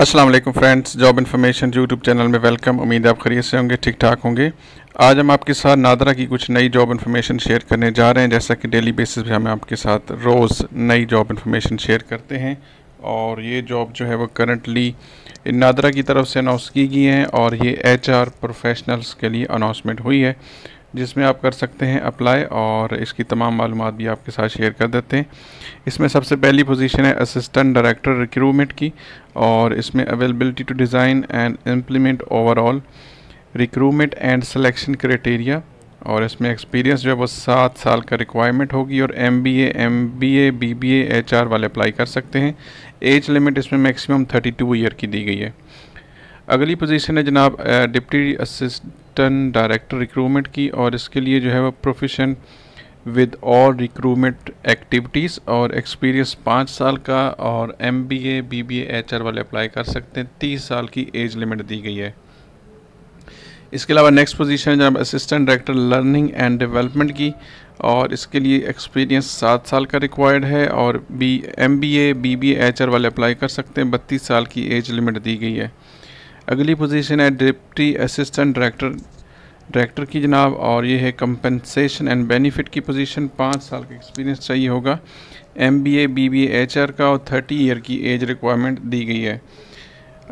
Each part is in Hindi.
Aslam friends job information YouTube channel में वेलकम उम्मीद आप खरीद से होंगे ठीक ठाक होंगे आज हम आपके साथ नादरा की कुछ नई जॉब इन्फॉर्मेशन शेयर करने जा रहे हैं जैसा कि डेली बेसिस पे हम आपके साथ रोज़ नई जॉब इन्फॉर्मेशन शेयर करते हैं और ये जॉब जो है वो करंटली नादरा की तरफ से अनाउंस की गई हैं और ये एच आर प्रोफेशनल्स के लिए अनाउंसमेंट हुई है जिसमें आप कर सकते हैं अप्लाई और इसकी तमाम मालूम भी आपके साथ शेयर कर देते हैं इसमें सबसे पहली पोजीशन है असिस्टेंट डायरेक्टर रिक्रूमेंट की और इसमें availability to design and implement overall recruitment and selection criteria और इसमें एक्सपीरियंस जो है वो सात साल का रिक्वायरमेंट होगी और M B M B A B B A H R वाले अप्लाई कर सकते हैं एज लिमिट इसमें मैक्सिमम थर्टी टू ईयर की दी गई है अगली पोजीशन है जनाब डिप्टी असिस्टेंट डायरेक्टर रिक्रूटमेंट की और इसके लिए जो है वो प्रोफेशन विद और रिक्रूटमेंट एक्टिविटीज़ और एक्सपीरियंस पाँच साल का और M B A B B H वाले अप्लाई कर सकते हैं तीस साल की एज लिमिट दी गई है इसके अलावा नेक्स्ट पोजीशन है जनाब assistant director learning and development की और इसके लिए एक्सपीरियंस सात साल का रिक्वायर्ड है और B M B A B B H R वाले अप्लाई कर सकते हैं बत्तीस साल की एज लिमिट दी गई है अगली पोजीशन है डिप्टी असिस्टेंट डायरेक्टर डायरेक्टर की जनाब और ये है कंपनसेशन एंड बेनिफिट की पोजीशन पाँच साल का एक्सपीरियंस चाहिए होगा एम बी ए आर का और थर्टी ईयर की एज रिक्वायरमेंट दी गई है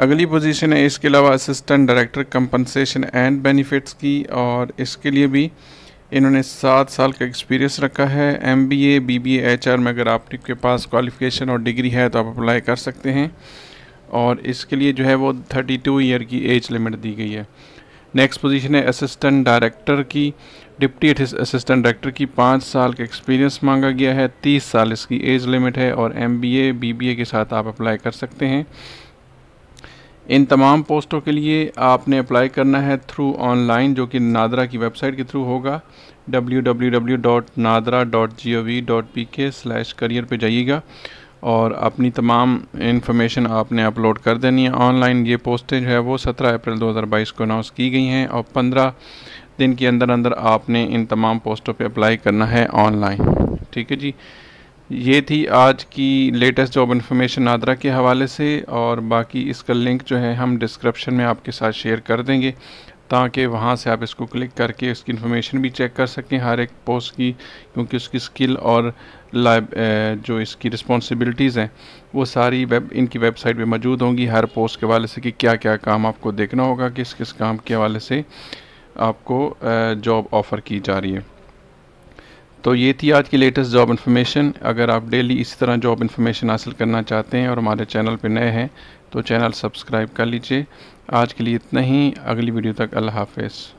अगली पोजीशन है इसके अलावा assistant director compensation and benefits की और इसके लिए भी इन्होंने सात साल का एक्सपीरियंस रखा है M B A B H R में अगर आपके पास क्वालिफिकेशन और डिग्री है तो आप अप्लाई कर सकते हैं और इसके लिए जो है वो 32 ईयर की एज लिमिट दी गई है नेक्स्ट पोजीशन है असिस्टेंट डायरेक्टर की डिप्टी असिस्टेंट डायरेक्टर की पाँच साल का एक्सपीरियंस मांगा गया है तीस साल इसकी एज लिमिट है और एम बी ए के साथ आप अप्लाई कर सकते हैं इन तमाम पोस्टों के लिए आपने अप्लाई करना है थ्रू ऑनलाइन जो कि नादरा की वेबसाइट के थ्रू होगा W W W dot dot G O V dot P K slash career पर जाइएगा और अपनी तमाम इन्फॉर्मेशन आपने अपलोड कर देनी है ऑनलाइन ये पोस्टें जो है वो सत्रह अप्रैल 2022 को अनाउंस की गई हैं और पंद्रह दिन के अंदर अंदर आपने इन तमाम पोस्टों पे अप्लाई करना है ऑनलाइन ठीक है जी ये थी आज की लेटेस्ट जॉब इन्फॉर्मेशन नादरा के हवाले से और बाकी इसका लिंक जो है हम डिस्क्रिप्शन में आपके साथ शेयर कर देंगे ताकि वहाँ से आप इसको क्लिक करके उसकी इन्फॉर्मेशन भी चेक कर सकें हर एक पोस्ट की क्योंकि उसकी स्किल और लाइब जो इसकी रिस्पॉन्सिबिलिटीज़ हैं वो सारी वेब इनकी वेबसाइट पे मौजूद होंगी हर पोस्ट के हवाले से कि क्या क्या काम आपको देखना होगा किस किस काम के हवाले से आपको जॉब ऑफ़र की जा रही है तो ये थी आज की लेटेस्ट जॉब इन्फॉर्मेशन अगर आप डेली इसी तरह जॉब इन्फॉर्मेशन हासिल करना चाहते हैं और हमारे चैनल पर नए हैं तो चैनल सब्सक्राइब कर लीजिए आज के लिए इतना ही अगली वीडियो तक अल्लाह हाफिज़